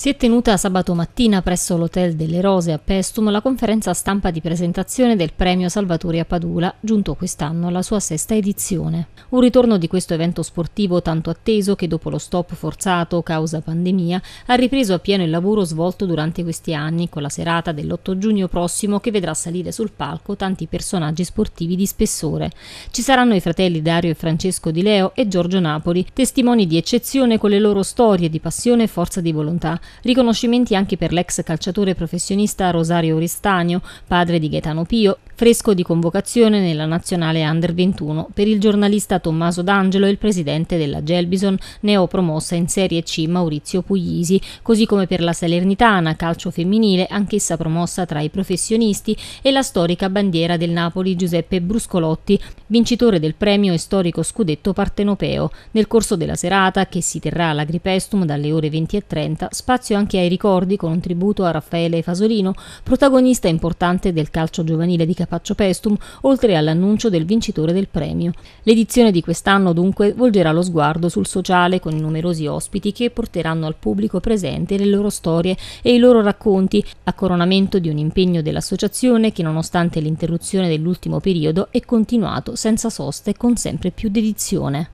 Si è tenuta sabato mattina presso l'Hotel delle Rose a Pestum la conferenza stampa di presentazione del premio Salvatore a Padula, giunto quest'anno alla sua sesta edizione. Un ritorno di questo evento sportivo tanto atteso che dopo lo stop forzato causa pandemia ha ripreso a pieno il lavoro svolto durante questi anni con la serata dell'8 giugno prossimo che vedrà salire sul palco tanti personaggi sportivi di spessore. Ci saranno i fratelli Dario e Francesco Di Leo e Giorgio Napoli, testimoni di eccezione con le loro storie di passione e forza di volontà riconoscimenti anche per l'ex calciatore professionista Rosario Oristagno, padre di Gaetano Pio, fresco di convocazione nella nazionale Under 21 per il giornalista Tommaso D'Angelo e il presidente della Gelbison, neopromossa in Serie C Maurizio Puglisi, così come per la Salernitana, calcio femminile, anch'essa promossa tra i professionisti, e la storica bandiera del Napoli Giuseppe Bruscolotti, vincitore del premio e storico scudetto partenopeo. Nel corso della serata, che si terrà all'Agripestum dalle ore 20.30, spazio anche ai ricordi con un tributo a Raffaele Fasolino, protagonista importante del calcio giovanile di Capitano Capaccio Pestum, oltre all'annuncio del vincitore del premio. L'edizione di quest'anno dunque volgerà lo sguardo sul sociale con i numerosi ospiti che porteranno al pubblico presente le loro storie e i loro racconti a coronamento di un impegno dell'associazione che nonostante l'interruzione dell'ultimo periodo è continuato senza sosta e con sempre più dedizione.